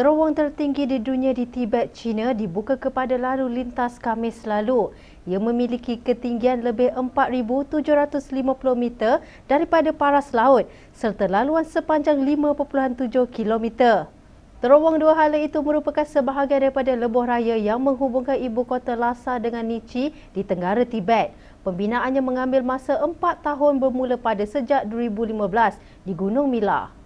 Terowong tertinggi di dunia di Tibet, China dibuka kepada lalu lintas Khamis lalu. Ia memiliki ketinggian lebih 4,750 meter daripada paras laut serta laluan sepanjang 5.7 kilometer. Terowong dua hala itu merupakan sebahagian daripada lebuh raya yang menghubungkan ibu kota Lhasa dengan Nichi di tenggara Tibet. Pembinaannya mengambil masa 4 tahun bermula pada sejak 2015 di Gunung Milah.